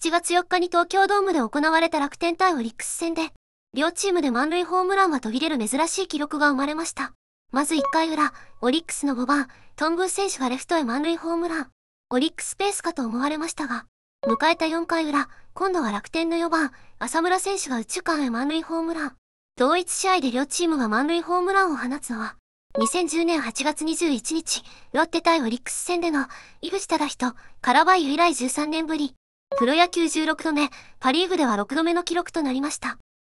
7月4日に東京ドームで行われた楽天対オリックス戦で、両チームで満塁ホームランは途切れる珍しい記録が生まれました。まず1回裏、オリックスの5番、トンブー選手がレフトへ満塁ホームラン。オリックスペースかと思われましたが、迎えた4回裏、今度は楽天の4番、浅村選手が右中間へ満塁ホームラン。同一試合で両チームが満塁ホームランを放つのは、2010年8月21日、ロッテ対オリックス戦での、井口忠人、カラバイユ以来13年ぶり。プロ野球16度目、パリーグでは6度目の記録となりました。